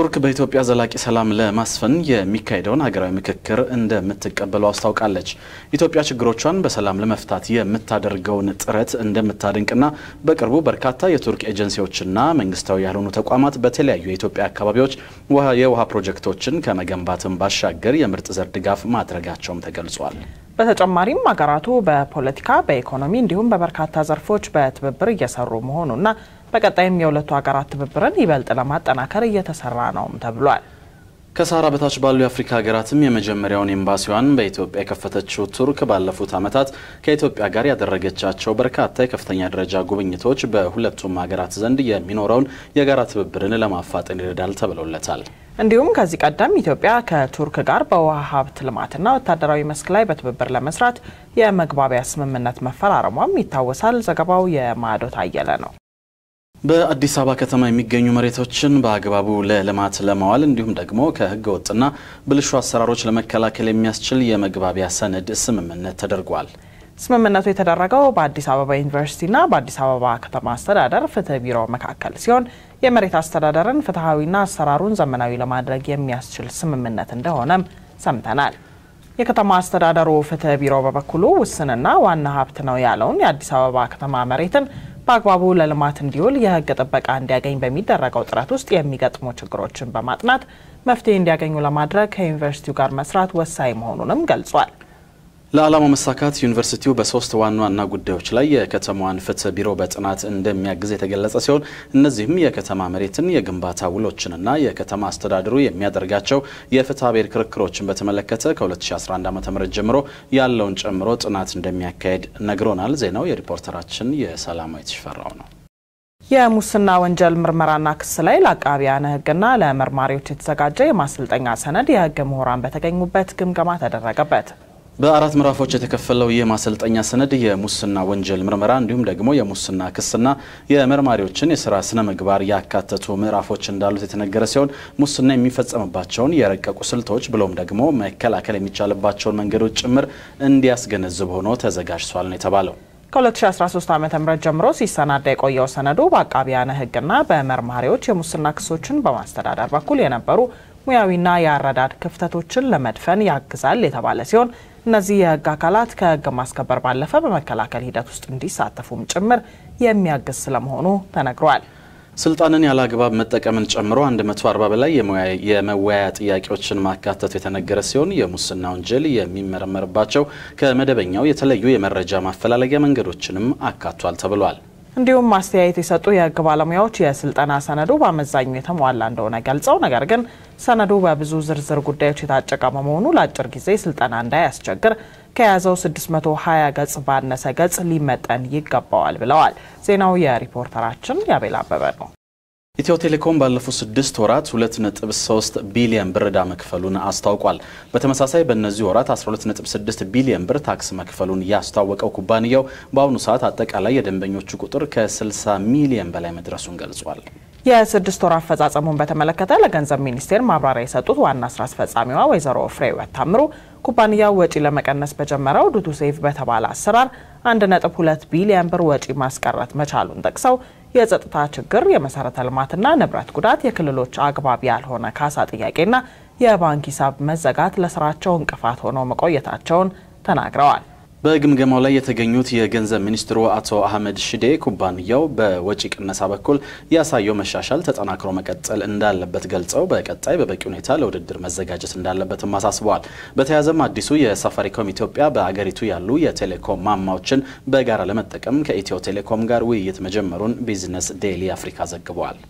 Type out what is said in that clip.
ቱርክ በኢትዮጵያ ዘላቂ ሰላም ለማስፈን የሚካሄደውን ሀገራዊ ምክክር እንደምትቀበሉ አስታውቃለች። ኢትዮጵያ ችግሮቿን በሰላም ለመፍታት የምታደርገውን ጥረት እንደምታደንቅና በቅርቡ በርካታ የቱርክ ኤጀንሲዎችና መንግስታዊ ያልሆኑ ተቋማት በተለያዩ የኢትዮጵያ አካባቢዎች የውሃ ፕሮጀክቶችን ከመገንባትም ባሻገር የምርጥ ዘር ድጋፍ ማድረጋቸውም ተገልጿል። በተጨማሪም ሀገራቱ በፖለቲካ፣ በኢኮኖሚ እንዲሁም በበርካታ ዘርፎች በትብብር እየሰሩ መሆኑና በቀጣይም የሁለቱ ሀገራት ትብብርን ይበልጥ ለማጠናከር እየተሰራ ነውም ተብሏል። ከሳራ በታች ባሉ የአፍሪካ ሀገራትም የመጀመሪያውን ኤምባሲዋን በኢትዮጵያ የከፈተችው ቱርክ ባለፉት ዓመታት ከኢትዮጵያ ጋር ያደረገቻቸው በርካታ የከፍተኛ ደረጃ ጉብኝቶች በሁለቱም ሀገራት ዘንድ የሚኖረውን የጋራ ትብብርን ለማፋጠን ይረዳል ተብሎለታል። እንዲሁም ከዚህ ቀደም ኢትዮጵያ ከቱርክ ጋር በውሃ ሀብት ልማትና ወታደራዊ መስክ ላይ በትብብር ለመስራት የመግባቢያ ስምምነት መፈራረሟም ይታወሳል። ዘገባው የማዕዶት አየለ ነው። በአዲስ አበባ ከተማ የሚገኙ መሬቶችን በአግባቡ ለልማት ለማዋል እንዲሁም ደግሞ ከህገ ወጥና ብልሹ አሰራሮች ለመከላከል የሚያስችል የመግባቢያ ሰነድ ስምምነት ተደርጓል። ስምምነቱ የተደረገው በአዲስ አበባ ዩኒቨርሲቲና በአዲስ አበባ ከተማ አስተዳደር ፍትህ ቢሮ መካከል ሲሆን የመሬት አስተዳደርን ፍትሐዊና አሰራሩን ዘመናዊ ለማድረግ የሚያስችል ስምምነት እንደሆነም ሰምተናል። የከተማ አስተዳደሩ ፍትህ ቢሮ በበኩሉ ውስንና ዋና ሀብት ነው ያለውን የአዲስ አበባ ከተማ መሬትን በአግባቡ ለልማት እንዲውል የህግ ጥበቃ እንዲያገኝ በሚደረገው ጥረት ውስጥ የሚገጥሙ ችግሮችን በማጥናት መፍትሄ እንዲያገኙ ለማድረግ ከዩኒቨርሲቲው ጋር መስራት ወሳኝ መሆኑንም ገልጿል። ለዓላማው መሳካት ዩኒቨርሲቲው በሶስት ዋና ዋና ጉዳዮች ላይ የከተማዋን ፍትህ ቢሮ በጥናት እንደሚያግዝ የተገለጸ ሲሆን እነዚህም የከተማ መሬትን፣ የግንባታ ውሎችንና የከተማ አስተዳደሩ የሚያደርጋቸው የፍትሐ ብሔር ክርክሮችን በተመለከተ ከ2011 ዓ ም ጀምሮ ያለውን ጨምሮ ጥናት እንደሚያካሄድ ነግሮናል። ዜናው የሪፖርተራችን የሰላማዊት ሽፈራው ነው። የሙስና ወንጀል ምርመራና ክስ ላይ ለአቃቢያነ ህግና ለመርማሪዎች የተዘጋጀ የማሰልጠኛ ሰነድ የህግ ምሁራን በተገኙበት ግምገማ ተደረገበት። በአራት ምዕራፎች የተከፈለው የማሰልጠኛ ሰነድ የሙስና ወንጀል ምርመራ እንዲሁም ደግሞ የሙስና ክስና የመርማሪዎችን የስራ ስነ ምግባር ያካተቱ ምዕራፎች እንዳሉት የተነገረ ሲሆን ሙስና የሚፈጸምባቸውን የረቀቁ ስልቶች ብሎም ደግሞ መከላከል የሚቻልባቸውን መንገዶች ጭምር እንዲያስገነዝብ ሆኖ ተዘጋጅቷል ነው የተባለው። ከ2013 ዓ ም ጀምሮ ሲሰናዳ የቆየው ሰነዱ በአቃቢያነ ሕግና በመርማሪዎች የሙስና ክሶችን በማስተዳደር በኩል የነበሩ ሙያዊና የአረዳድ ክፍተቶችን ለመድፈን ያግዛል የተባለ ሲሆን እነዚህ የህግ አካላት ከህግ ማስከበር ባለፈ በመከላከል ሂደት ውስጥ እንዲሳተፉም ጭምር የሚያግዝ ስለመሆኑ ተነግሯል። ስልጣንን ያለ አግባብ መጠቀምን ጨምሮ 140 በላይ የመወያያ ጥያቄዎችን ማካተቱ የተነገረ ሲሆን የሙስና ወንጀል የሚመረመርባቸው ከመደበኛው የተለዩ የመረጃ ማፈላለጊያ መንገዶችንም አካቷል ተብሏል። እንዲሁም አስተያየት የሰጡ የህግ ባለሙያዎች የስልጠና ሰነዱ በአመዛኙ የተሟላ እንደሆነ ገልጸው ነገር ግን ሰነዱ በብዙ ዝርዝር ጉዳዮች የታጨቀ በመሆኑ ለአጭር ጊዜ ስልጠና እንዳያስቸግር ከያዘው 620 ገጽ ባነሰ ገጽ ሊመጠን ይገባዋል ብለዋል። ዜናው የሪፖርተራችን ያቤላ አበበ ነው። ኢትዮ ቴሌኮም ባለፉት ስድስት ወራት 2.3 ቢሊዮን ብር ዕዳ መክፈሉን አስታውቋል። በተመሳሳይ በእነዚህ ወራት 12.6 ቢሊዮን ብር ታክስ መክፈሉን ያስታወቀው ኩባንያው በአሁኑ ሰዓት አጠቃላይ የደንበኞቹ ቁጥር ከ60 ሚሊዮን በላይ መድረሱን ገልጿል። የስድስት ወር አፈጻጸሙን በተመለከተ ለገንዘብ ሚኒስቴር ማብራሪያ የሰጡት ዋና ስራ አስፈጻሚዋ ወይዘሮ ፍሬ ወታምሩ ኩባንያው ወጪ ለመቀነስ በጀመረው ዱቱ ሴቭ በተባለ አሰራር 1.2 ቢሊዮን ብር ወጪ ማስቀረት መቻሉን ጠቅሰው የጸጥታ ችግር፣ የመሰረተ ልማትና ንብረት ጉዳት፣ የክልሎች አግባብ ያልሆነ ካሳ ጥያቄና የባንክ ሂሳብ መዘጋት ለስራቸው እንቅፋት ሆነው መቆየታቸውን ተናግረዋል። በግምገማው ላይ የተገኙት የገንዘብ ሚኒስትሩ አቶ አህመድ ሽዴ ኩባንያው በወጪ ቅነሳ በኩል ያሳየው መሻሻል ተጠናክሮ መቀጠል እንዳለበት ገልጸው በቀጣይ በበቂ ሁኔታ ለውድድር መዘጋጀት እንዳለበትም አሳስበዋል። በተያያዘም አዲሱ የሳፋሪኮም ኢትዮጵያ በአገሪቱ ያሉ የቴሌኮም ማማዎችን በጋራ ለመጠቀም ከኢትዮ ቴሌኮም ጋር ውይይት መጀመሩን ቢዝነስ ዴይሊ አፍሪካ ዘግበዋል።